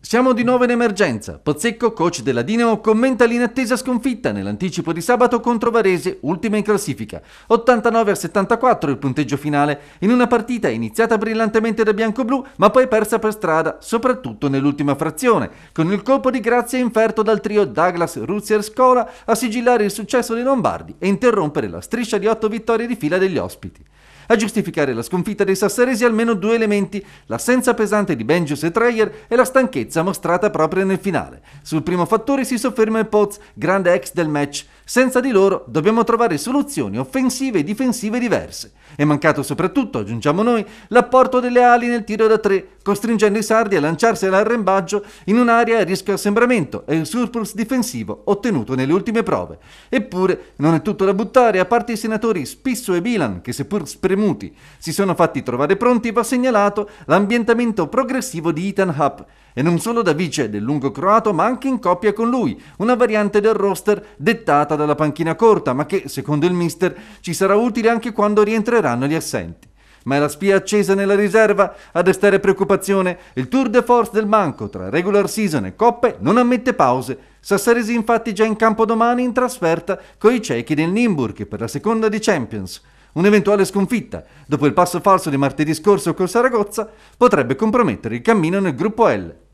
Siamo di nuovo in emergenza. Pozzecco, coach della Dinamo, commenta l'inattesa sconfitta nell'anticipo di sabato contro Varese, ultima in classifica. 89 a 74 il punteggio finale, in una partita iniziata brillantemente da bianco-blu, ma poi persa per strada, soprattutto nell'ultima frazione, con il colpo di grazia inferto dal trio Douglas, Ruzier, Scola a sigillare il successo dei Lombardi e interrompere la striscia di otto vittorie di fila degli ospiti. A giustificare la sconfitta dei sassaresi almeno due elementi, l'assenza pesante di Benjus e Treyer e la stanchezza mostrata proprio nel finale. Sul primo fattore si sofferma il Poz, grande ex del match. Senza di loro dobbiamo trovare soluzioni offensive e difensive diverse. È mancato soprattutto, aggiungiamo noi, l'apporto delle ali nel tiro da tre, costringendo i sardi a lanciarsi all'arrembaggio in un'area a rischio assembramento e il surplus difensivo ottenuto nelle ultime prove. Eppure non è tutto da buttare, a parte i senatori Spisso e Bilan, che seppur spremendo tremuti. Si sono fatti trovare pronti e va segnalato l'ambientamento progressivo di Ethan Hupp, e non solo da vice del lungo croato, ma anche in coppia con lui, una variante del roster dettata dalla panchina corta, ma che, secondo il mister, ci sarà utile anche quando rientreranno gli assenti ma è la spia accesa nella riserva a destare preoccupazione. Il tour de force del Manco tra regular season e coppe non ammette pause. Sassaresi infatti già in campo domani in trasferta coi cechi del Nimburg per la seconda di Champions. Un'eventuale sconfitta, dopo il passo falso di martedì scorso col Saragozza, potrebbe compromettere il cammino nel gruppo L.